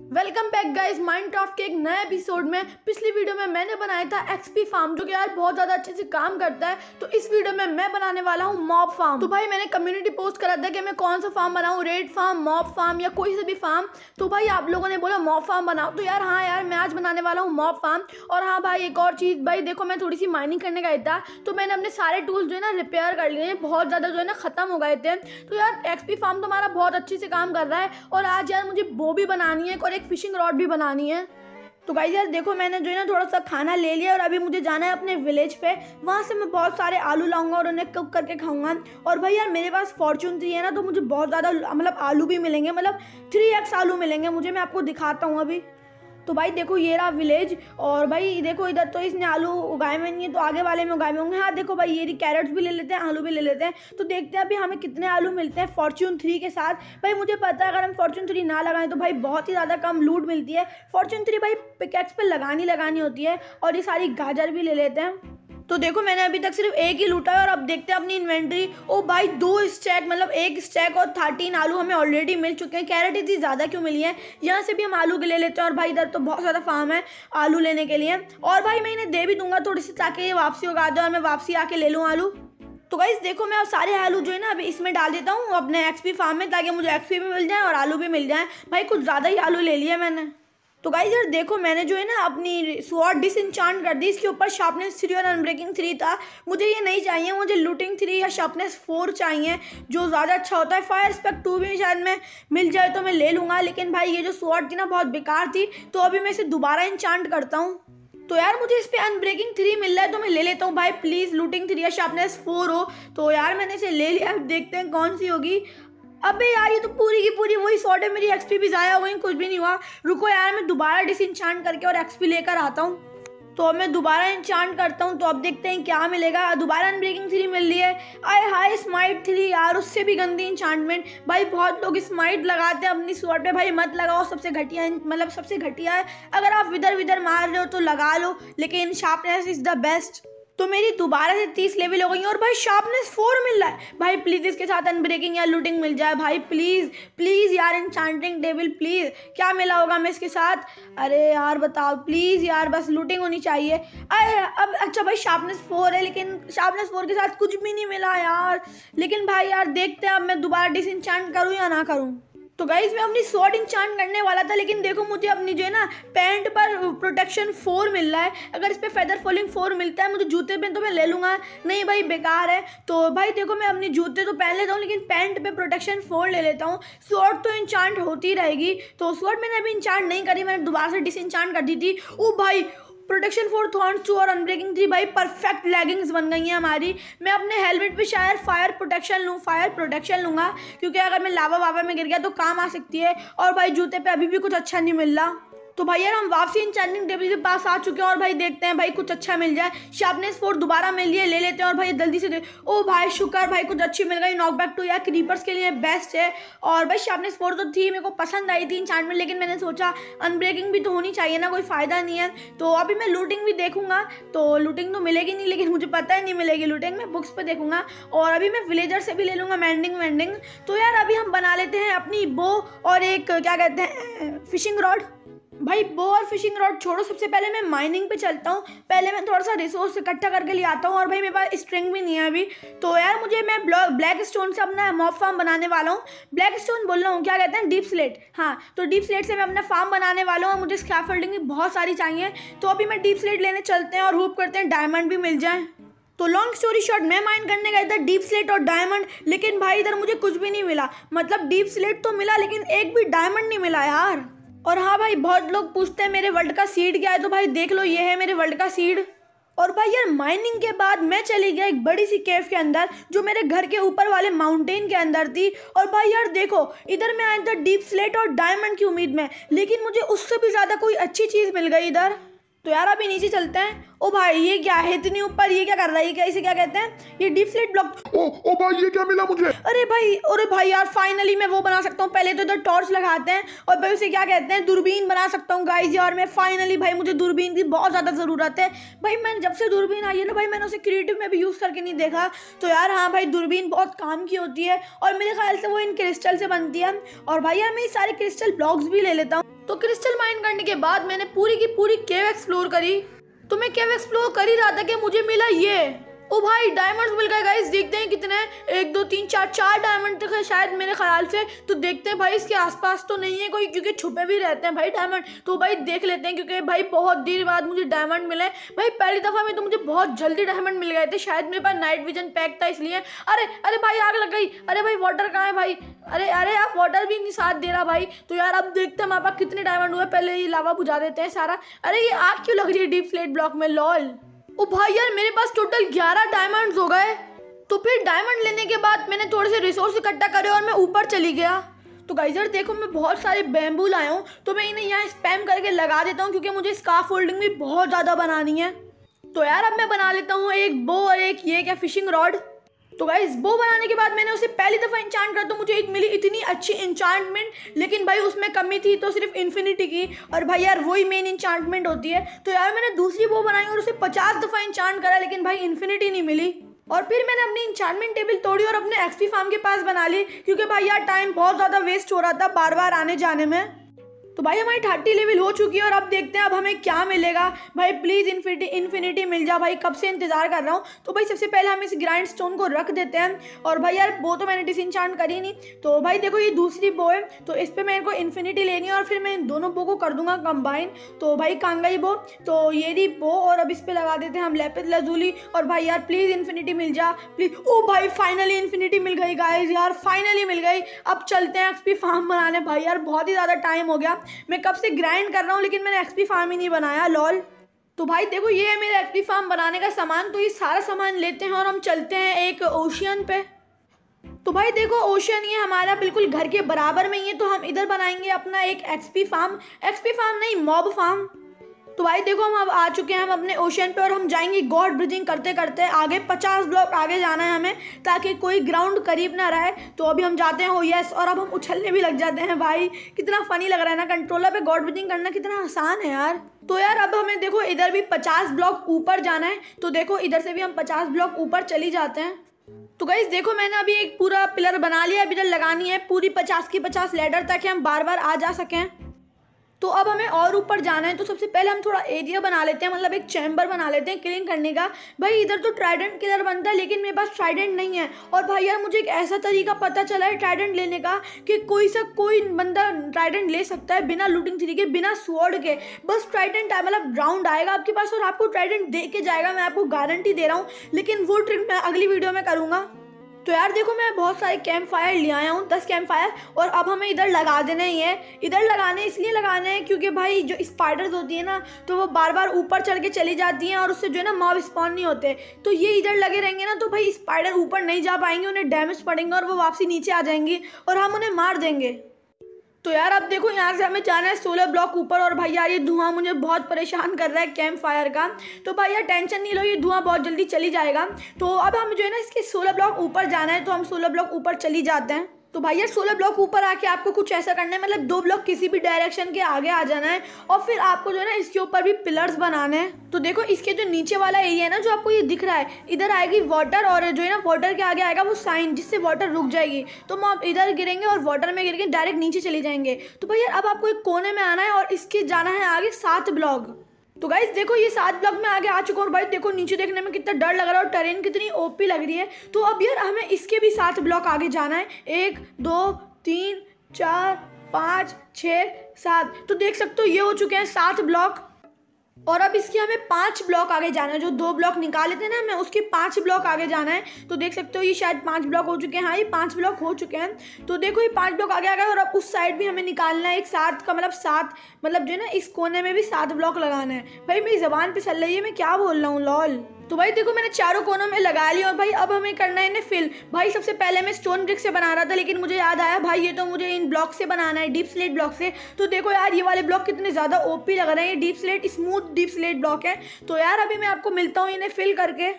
welcome back guys Minecraft के एक नए एपिसोड में पिछली वीडियो में मैंने बनाया था एक्सपी फार्म जो कि यार बहुत ज़्यादा अच्छे से काम करता है तो इस वीडियो में मैं बनाने वाला हूँ मॉब फार्म तो भाई मैंने कम्युनिटी पोस्ट करा था कि मैं कौन सा फार्म बनाऊँ रेड फार्म मॉब फार्म या कोई से भी फार्म तो भाई आप लोगों ने बोला मॉब फार्म बनाओ तो यार हाँ यार मैं आज बनाने वाला हूँ मॉब फार्म और हाँ भाई एक और चीज़ भाई देखो मैं थोड़ी सी माइनिंग करने गई था तो मैंने अपने सारे टूल्स जो है ना रिपेयर कर लिए बहुत ज़्यादा जो है ना ख़त्म हो गए थे तो यार एक्सपी फार्म तो हमारा बहुत अच्छे से काम कर रहा है और आज यार मुझे वो भी बनानी है और एक फिशिंग रॉड भी बनानी है तो गाइज यार देखो मैंने जो है ना थोड़ा सा खाना ले लिया और अभी मुझे जाना है अपने विलेज पे वहाँ से मैं बहुत सारे आलू लाऊंगा और उन्हें कुक करके खाऊंगा और भाई यार मेरे पास फॉर्चून थ्री है ना तो मुझे बहुत ज़्यादा मतलब आलू भी मिलेंगे मतलब थ्री एक्स आलू मिलेंगे मुझे मैं आपको दिखाता हूँ अभी तो भाई देखो ये रहा विलेज और भाई देखो इधर तो इसने आलू उगाए हुए नहीं है तो आगे वाले में उगाए हुए होंगे हाँ देखो भाई ये कैरेट्स भी ले लेते हैं आलू भी ले लेते हैं तो देखते हैं अभी हमें कितने आलू मिलते हैं फॉर्च्यून थ्री के साथ भाई मुझे पता है अगर हम फॉर्चून थ्री ना लगाएं तो भाई बहुत ही ज़्यादा कम लूट मिलती है फॉर्चून थ्री भाई पिकेक्स पर लगानी लगानी होती है और ये सारी गाजर भी ले लेते हैं तो देखो मैंने अभी तक सिर्फ एक ही लूटा है और अब देखते हैं अपनी इन्वेंट्री ओ भाई दो स्टैक मतलब एक स्टैक और थर्टीन आलू हमें ऑलरेडी मिल चुके हैं कैरेट इतनी ज़्यादा क्यों मिली है यहाँ से भी हम आलू के ले लेते हैं और भाई इधर तो बहुत ज़्यादा फार्म है आलू लेने के लिए और भाई मैं इन्हें दे भी दूंगा थोड़ी सी ताकि ये वापसी उगा दे और मैं वापसी आके ले लूँ आलू तो गाइज देखो मैं अब सारे आलू जो है ना अभी इसमें डाल देता हूँ अपने एक्सपी फार्म में ताकि मुझे एक्सपी भी मिल जाए और आलू भी मिल जाए भाई कुछ ज़्यादा ही आलू ले लिया मैंने तो गाइज यार देखो मैंने जो है ना अपनी स्वॉर्ड डिसइंचांट कर दी इसके ऊपर शार्पनेस थ्री और अनब्रेकिंग थ्री था मुझे ये नहीं चाहिए मुझे लूटिंग थ्री या शार्पनेस फोर चाहिए जो ज़्यादा अच्छा होता है फायर स्पेक्ट टू भी शायद मैं मिल जाए तो मैं ले लूँगा लेकिन भाई ये जो स्वाट थी ना बहुत बेकार थी तो अभी मैं इसे दोबारा इंचांट करता हूँ तो यार मुझे इस पर अनब्रेकिंग थ्री मिल रहा है तो मैं ले लेता हूँ भाई प्लीज़ लूटिंग थ्री या शार्पनेस फोर हो तो यार मैंने इसे ले लिया अब देखते हैं कौन सी होगी अबे यार ये तो पूरी की पूरी वही सॉर्ट है मेरी एक्सपी भी ज़ाया वही कुछ भी नहीं हुआ रुको यार मैं दोबारा डिसइंचांट करके और एक्सपी लेकर आता हूँ तो अब मैं दोबारा इंचांट करता हूँ तो अब देखते हैं क्या मिलेगा दोबारा अनब्रेकिंग थ्री मिल रही है आई हाई स्माइट थ्री यार उससे भी गंदी इंचांटमेंट भाई बहुत लोग स्माइट लगाते हैं अपनी स्वर पे भाई मत लगाओ सबसे घटिया मतलब सबसे घटिया है अगर आप विदर विदर मार रहे हो तो लगा लो लेकिन शार्पनेस इज़ द बेस्ट तो मेरी दोबारा से तीस लेवल हो गई और भाई शार्पनेस फोर मिल रहा है भाई प्लीज़ इसके साथ अनब्रेकिंग या लूटिंग मिल जाए भाई प्लीज़ प्लीज़ यार इनचांटिंग टेबल प्लीज़ क्या मिला होगा हमें इसके साथ अरे यार बताओ प्लीज़ यार बस लूटिंग होनी चाहिए अरे अब अच्छा भाई शार्पनेस फोर है लेकिन शार्पनेस फोर के साथ कुछ भी नहीं मिला यार लेकिन भाई यार देखते हैं अब मैं दोबारा डिस करूँ या ना करूँ तो गाइज मैं अपनी शॉर्ट इंचान करने वाला था लेकिन देखो मुझे अपनी जो है ना पैंट पर प्रोटेक्शन फोर मिल रहा है अगर इस पर फेदर फॉलिंग फोर मिलता है मुझे जूते पे तो मैं ले लूँगा नहीं भाई बेकार है तो भाई देखो मैं अपने जूते तो पहन लेता हूँ लेकिन पैंट पे प्रोटेक्शन फोर ले लेता हूँ शॉर्ट तो इंचांट होती रहेगी तो शॉर्ट मैंने अभी इंचांट नहीं करी मैंने दोबारा से डिस कर दी थी ओ भाई प्रोटेक्शन फॉर थॉर्न टू और अनब्रेकिंग थ्री भाई परफेक्ट लेगिंग्स बन गई हैं हमारी मैं अपने हेलमेट पे शायद फायर प्रोटेक्शन लूँ फायर प्रोटेक्शन लूँगा क्योंकि अगर मैं लावा वावा में गिर गया तो काम आ सकती है और भाई जूते पे अभी भी कुछ अच्छा नहीं मिल रहा तो भाई यार हम वापसी इन चैनिंग टेबल के पास आ चुके हैं और भाई देखते हैं भाई कुछ अच्छा मिल जाए शार्पनेस फोर दोबारा मिल लिए ले लेते हैं और भाई जल्दी से ओ भाई शुक्र भाई कुछ अच्छी मिल गई नॉक बैक टू या क्रीपर्स के लिए बेस्ट है और भाई शार्पनेस फोर तो थी मेरे को पसंद आई थी इन लेकिन मैंने सोचा अनब्रेकिंग भी तो होनी चाहिए ना कोई फ़ायदा नहीं है तो अभी मैं लूटिंग भी देखूंगा तो लूटिंग तो मिलेगी नहीं लेकिन मुझे पता ही नहीं मिलेगी लूटिंग मैं बुक्स पर देखूंगा और अभी मैं विलेजर से भी ले लूँगा मैंडिंग वैंडिंग तो यार अभी हम बना लेते हैं अपनी बो और एक क्या कहते हैं फिशिंग रॉड भाई बो और फिशिंग रॉड छोड़ो सबसे पहले मैं माइनिंग पे चलता हूँ पहले मैं थोड़ा सा रिसोर्स इकट्ठा करके ले आता हूँ और भाई मेरे पास स्ट्रिंग भी नहीं है अभी तो यार मुझे मैं ब्लैक स्टोन से अपना मॉप फार्म बनाने वाला हूँ ब्लैक स्टोन बोल रहा हूँ क्या कहते हैं डीप स्लेट हाँ तो डीप स्लेट से मैं अपना फार्म बनाने वाला हूँ और मुझे स्क्रैफोल्डिंग भी बहुत सारी चाहिए तो अभी मैं डीप स्लेट लेने चलते हैं और होप करते हैं डायमंड भी मिल जाए तो लॉन्ग स्टोरी शॉर्ट मैं माइंड करने गया था डीप स्लेट और डायमंड लेकिन भाई इधर मुझे कुछ भी नहीं मिला मतलब डीप स्लेट तो मिला लेकिन एक भी डायमंड नहीं मिला यार और हाँ भाई बहुत लोग पूछते हैं मेरे वर्ल्ड का सीड क्या है तो भाई देख लो ये है मेरे वर्ल्ड का सीड और भाई यार माइनिंग के बाद मैं चली गया एक बड़ी सी केव के अंदर जो मेरे घर के ऊपर वाले माउंटेन के अंदर थी और भाई यार देखो इधर मैं आया था डीप स्लेट और डायमंड की उम्मीद में लेकिन मुझे उससे भी ज़्यादा कोई अच्छी चीज़ मिल गई इधर तो यार अभी नीचे चलते हैं ओ भाई ये क्या है इतनी ऊपर ये क्या कर रहा है ये क्या इसे क्या कहते हैं ये डीप स्लेट ब्लॉक ओ ओ भाई ये क्या मिला मुझे अरे भाई अरे भाई यार फाइनली मैं वो बना सकता हूँ पहले तो इधर टॉर्च लगाते हैं और भाई उसे क्या कहते हैं दूरबीन बना सकता हूँ गाइज यार मैं फाइनली भाई मुझे दूरबीन की बहुत ज़्यादा ज़रूरत है भाई मैंने जब से दूरबीन आई है ना भाई मैंने उसे क्रिएटिव में भी यूज़ करके नहीं देखा तो यार हाँ भाई दूरबीन बहुत काम की होती है और मेरे ख्याल से वो इन क्रिस्टल से बनती है और भाई यार मैं सारे क्रिस्टल ब्लॉक्स भी ले लेता हूँ तो क्रिस्टल माइन करने के बाद मैंने पूरी की पूरी केव एक्सप्लोर करी तो मैं केव एक्सप्लोर कर ही रहा था कि मुझे मिला ये ओ भाई डायमंड्स मिल गए गाइस देखते हैं कितने एक दो तीन चार चार डायमंड तक है शायद मेरे ख्याल से तो देखते हैं भाई इसके आसपास तो नहीं है कोई क्योंकि छुपे भी रहते हैं भाई डायमंड तो भाई देख लेते हैं क्योंकि भाई बहुत देर बाद मुझे डायमंड मिले भाई पहली दफ़ा में तो मुझे बहुत जल्दी डायमंड मिल गए थे शायद मेरे पास नाइट विजन पैक था इसलिए अरे अरे भाई आग लग गई अरे भाई वाटर कहाँ है भाई अरे अरे आप वाटर भी नहीं साथ दे रहा भाई तो यार अब देखते हैं हमारे पास कितने डायमंड हुए पहले ये लावा बुझा देते हैं सारा अरे ये आग क्यों लग रही है डीप फ्लेट ब्लॉक में लॉल ओ भाई यार मेरे पास टोटल ग्यारह डायमंड्स हो गए तो फिर डायमंड लेने के बाद मैंने थोड़े से रिसोर्स इकट्ठा करे और मैं ऊपर चली गया तो गाइजर देखो मैं बहुत सारे बैम्बू लाया हूँ तो मैं इन्हें यहाँ स्पैम करके लगा देता हूँ क्योंकि मुझे स्काफ होल्डिंग भी बहुत ज़्यादा बनानी है तो यार अब मैं बना लेता हूँ एक बो और एक ये क्या फिशिंग रॉड तो गाइज बो बनाने के बाद मैंने उसे पहली दफ़ा इंचांट कर तो मुझे एक मिली इतनी अच्छी इंचार्टमेंट लेकिन भाई उसमें कमी थी तो सिर्फ इन्फिनिटी की और भाई यार वही मेन इंचार्टमेंट होती है तो यार मैंने दूसरी बो बनाई और उसे पचास दफ़ा इंचांट करा लेकिन भाई इन्फिनिटी नहीं मिली और फिर मैंने अपनी इंचार्टमेंट टेबल तोड़ी और अपने एक्सपी फार्म के पास बना ली क्योंकि भाई यार टाइम बहुत ज़्यादा वेस्ट हो रहा था बार बार आने जाने में तो भाई हमारी थर्टी लेवल हो चुकी है और अब देखते हैं अब हमें क्या मिलेगा भाई प्लीज़ इन्फिनिटी इन्फिनिटी मिल जा भाई कब से इंतज़ार कर रहा हूँ तो भाई सबसे पहले हम इस ग्राइंड स्टोन को रख देते हैं और भाई यार वो तो मैंने डिसइंचान करी नहीं तो भाई देखो ये दूसरी बो है तो इस पर मेरे को इन्फिनिटी लेनी है और फिर मैं इन दोनों बो को कर दूंगा कंबाइन तो भाई कांगाई बो तो ये दी बो और अब इस पर लगा देते हैं हम लेपित लजूली और भाई यार प्लीज़ इन्फिनिटी मिल जा प्लीज़ ओ भाई फाइनली इन्फिनिटी मिल गई गाइज यार फाइनली मिल गई अब चलते हैं एक्सपी फार्म बनाने भाई यार बहुत ही ज़्यादा टाइम हो गया मैं कब से ग्राइंड कर रहा हूँ लेकिन मैंने एक्सपी फार्म ही नहीं बनाया लॉल तो भाई देखो ये है मेरा एक्सपी फार्म बनाने का सामान तो ये सारा सामान लेते हैं और हम चलते हैं एक ओशियन पे तो भाई देखो ओशियन ये हमारा बिल्कुल घर के बराबर में ही है तो हम इधर बनाएंगे अपना एक एक्सपी फार्म एक्सपी फार्म नहीं मॉब फार्म तो भाई देखो हम अब आ चुके हैं हम अपने ओशन पे और हम जाएंगे गॉड ब्रिजिंग करते करते आगे पचास ब्लॉक आगे जाना है हमें ताकि कोई ग्राउंड करीब ना रहे तो अभी हम जाते हैं हो oh यस और अब हम उछलने भी लग जाते हैं भाई कितना फ़नी लग रहा है ना कंट्रोलर पे गॉड ब्रिजिंग करना कितना आसान है यार तो यार अब हमें देखो इधर भी पचास ब्लॉक ऊपर जाना है तो देखो इधर से भी हम पचास ब्लॉक ऊपर चली जाते हैं तो गई देखो मैंने अभी एक पूरा पिलर बना लिया अभी इधर लगानी है पूरी पचास की पचास लेडर तक हम बार बार आ जा सकें तो अब हमें और ऊपर जाना है तो सबसे पहले हम थोड़ा एरिया बना लेते हैं मतलब एक चैम्बर बना लेते हैं क्लीन करने का भाई इधर तो ट्राइडेंट किलर बनता है लेकिन मेरे पास ट्राइडेंट नहीं है और भाई यार मुझे एक ऐसा तरीका पता चला है ट्राइडेंट लेने का कि कोई सा कोई बंदा ट्राइडेंट ले सकता है बिना लूटिंग थ्री के बिना स्वॉर्ड के बस ट्राइडेंट मतलब राउंड आएगा आपके पास और आपको ट्राइडेंट दे के जाएगा मैं आपको गारंटी दे रहा हूँ लेकिन वो ट्रिक मैं अगली वीडियो में करूँगा तो यार देखो मैं बहुत सारे कैंप फायर ले आया हूँ दस कैंप फायर और अब हमें इधर लगा देना ही है इधर लगाने इसलिए लगाने हैं क्योंकि भाई जो स्पाइडर्स होती है ना तो वो बार बार ऊपर चढ़ के चली जाती हैं और उससे जो है ना मॉब स्पॉन नहीं होते तो ये इधर लगे रहेंगे ना तो भाई स्पाइडर ऊपर नहीं जा पाएंगे उन्हें डैमेज पड़ेंगे और वो वापसी नीचे आ जाएंगी और हम उन्हें मार देंगे तो यार अब देखो यहाँ से हमें जाना है सोलह ब्लॉक ऊपर और भाई यार ये धुआं मुझे बहुत परेशान कर रहा है कैंप फायर का तो भाई यार टेंशन नहीं लो ये धुआं बहुत जल्दी चली जाएगा तो अब हम जो है ना इसके सोलह ब्लॉक ऊपर जाना है तो हम सोलह ब्लॉक ऊपर चली जाते हैं तो भाई यार सोलह ब्लॉक ऊपर आके आपको कुछ ऐसा करना है मतलब दो ब्लॉक किसी भी डायरेक्शन के आगे आ जाना है और फिर आपको जो है ना इसके ऊपर भी पिलर्स बनाने हैं तो देखो इसके जो नीचे वाला एरिया है ना जो आपको ये दिख रहा है इधर आएगी वाटर और जो है ना वाटर के आगे आएगा वो साइन जिससे वाटर रुक जाएगी तो हम आप इधर गिरेंगे और वाटर में गिरेंगे डायरेक्ट नीचे चले जाएंगे तो भाई यार अब आपको एक कोने में आना है और इसके जाना है आगे सात ब्लॉक तो गाइज देखो ये सात ब्लॉक में आगे आ चुका और भाई देखो नीचे देखने में कितना डर लग रहा है और ट्रेन कितनी ओपी लग रही है तो अब यार हमें इसके भी सात ब्लॉक आगे जाना है एक दो तीन चार पाँच छः सात तो देख सकते हो ये हो चुके हैं सात ब्लॉक और अब इसके हमें पाँच ब्लॉक आगे जाना है जो दो ब्लॉक निकाले थे ना हमें उसके पाँच ब्लॉक आगे जाना है तो देख सकते हो ये शायद पाँच ब्लॉक हो चुके हैं हाँ ये पाँच ब्लॉक हो चुके हैं तो देखो ये पाँच ब्लॉक आगे आ गए और अब उस साइड भी हमें निकालना है एक साथ का मतलब सात मतलब जो है ना इस कोने में भी सात ब्लॉक लगाना है भाई मेरी ज़बान पर चल रही है मैं क्या बोल रहा हूँ लॉल तो भाई देखो मैंने चारों कोनों में लगा लिया और भाई अब हमें करना है इन्हें फिल भाई सबसे पहले मैं स्टोन ब्रिक से बना रहा था लेकिन मुझे याद आया भाई ये तो मुझे इन ब्लॉक से बनाना है डीप स्लेट ब्लॉक से तो देखो यार ये वाले ब्लॉक कितने ज़्यादा ओपी लग रहे हैं ये deepslate smooth deepslate block है तो यार अभी मैं आपको मिलता हूँ इन्हें फिल करके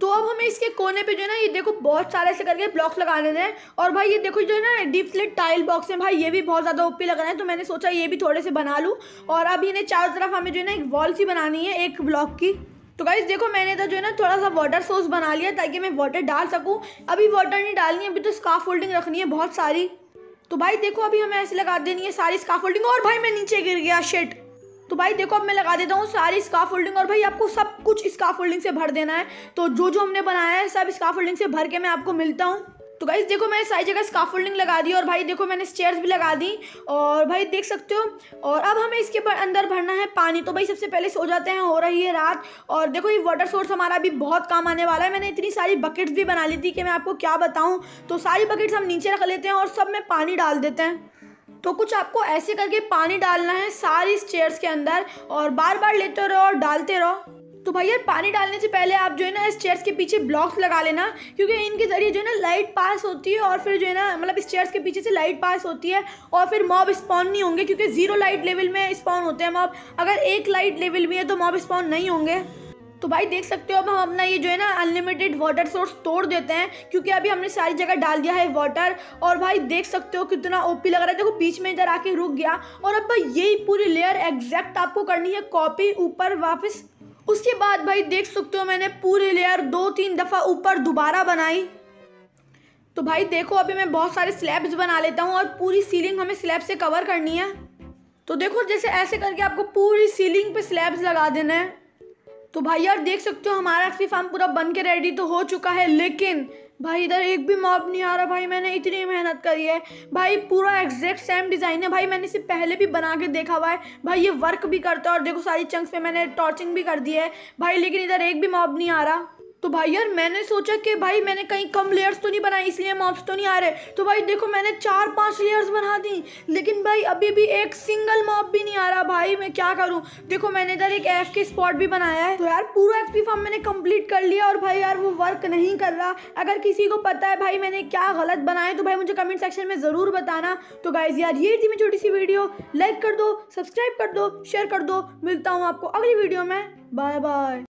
तो अब हमें इसके कोने पे जो है ना ये देखो बहुत सारे ऐसे करके ब्लॉक्स लगाने हैं और भाई ये देखो जो है ना डीप स्लेट टाइल बॉक्स है भाई ये भी बहुत ज़्यादा ओपी लग रहा है तो मैंने सोचा ये भी थोड़े से बना लूँ और अब इन्हें चारों तरफ हमें जो है ना एक वॉल सी बनानी है एक ब्लॉक की तो गाइज देखो मैंने तो जो है ना थोड़ा सा वाटर सोर्स बना लिया ताकि मैं वाटर डाल सकूँ अभी वाटर नहीं डालनी अभी तो स्काफ फोल्डिंग रखनी है बहुत सारी तो भाई देखो अभी हमें ऐसे लगा देनी है सारी स्काफ फोल्डिंग और भाई मैं नीचे गिर गया शेट तो भाई देखो अब मैं लगा देता हूँ सारी स्काफ फोल्डिंग और भाई आपको सब कुछ स्काफ फोल्डिंग से भर देना है तो जो जो हमने बनाया है सब स्काफ फोल्डिंग से भर के मैं आपको मिलता हूँ तो गाइज देखो मैंने सारी जगह स्काफोल्डिंग लगा दी और भाई देखो मैंने स्टेयर्स भी लगा दी और भाई देख सकते हो और अब हमें इसके अंदर भरना है पानी तो भाई सबसे पहले सो जाते हैं हो रही है रात और देखो ये वाटर सोर्स हमारा भी बहुत काम आने वाला है मैंने इतनी सारी बकेट्स भी बना ली थी कि मैं आपको क्या बताऊँ तो सारी बकेट्स हम नीचे रख लेते हैं और सब में पानी डाल देते हैं तो कुछ आपको ऐसे करके पानी डालना है सारी स्टेयर्स के अंदर और बार बार लेते रहो और डालते रहो तो भाई यार पानी डालने से पहले आप जो है ना इस चेयर्स के पीछे ब्लॉक्स लगा लेना क्योंकि इनके ज़रिए जो है ना लाइट पास होती है और फिर जो है ना मतलब इस चेयर्स के पीछे से लाइट पास होती है और फिर मॉब स्पॉन नहीं होंगे क्योंकि ज़ीरो लाइट लेवल में स्पॉन होते हैं मॉब अगर एक लाइट लेवल भी है तो मॉब स्पॉन नहीं होंगे तो भाई देख सकते हो अब हम अपना ये जो है ना अनलिमिटेड वाटर सोर्स तोड़ देते हैं क्योंकि अभी हमने सारी जगह डाल दिया है वाटर और भाई देख सकते हो कितना ओपी लग रहा है देखो बीच में इधर आके रुक गया और अब भाई यही पूरी लेयर एग्जैक्ट आपको करनी है कॉपी ऊपर वापस उसके बाद भाई देख सकते हो मैंने पूरी लेयर दो तीन दफ़ा ऊपर दोबारा बनाई तो भाई देखो अभी मैं बहुत सारे स्लैब्स बना लेता हूँ और पूरी सीलिंग हमें स्लैब से कवर करनी है तो देखो जैसे ऐसे करके आपको पूरी सीलिंग पे स्लैब्स लगा देना है तो भाई यार देख सकते हो हमारा एक्सपी फार्म पूरा बन के रेडी तो हो चुका है लेकिन भाई इधर एक भी मॉब नहीं आ रहा भाई मैंने इतनी मेहनत करी है भाई पूरा एग्जैक्ट सेम डिज़ाइन है भाई मैंने इसे पहले भी बना के देखा हुआ है भाई ये वर्क भी करता है और देखो सारी चंक्स पे मैंने टॉर्चिंग भी कर दी है भाई लेकिन इधर एक भी मॉब नहीं आ रहा तो भाई यार मैंने सोचा कि भाई मैंने कहीं कम लेयर्स तो नहीं बनाई इसलिए मॉप्स तो नहीं आ रहे तो भाई देखो मैंने चार पांच लेयर्स बना दी लेकिन भाई अभी भी एक सिंगल मॉप भी नहीं आ रहा भाई मैं क्या करूं देखो मैंने इधर एक एफ के स्पॉट भी बनाया है तो यार पूरा एफ फॉर्म मैंने कम्प्लीट कर लिया और भाई यार वो वर्क नहीं कर रहा अगर किसी को पता है भाई मैंने क्या गलत बनाया तो भाई मुझे कमेंट सेक्शन में ज़रूर बताना तो गाइज यार ये थी मैं छोटी सी वीडियो लाइक कर दो सब्सक्राइब कर दो शेयर कर दो मिलता हूँ आपको अगली वीडियो में बाय बाय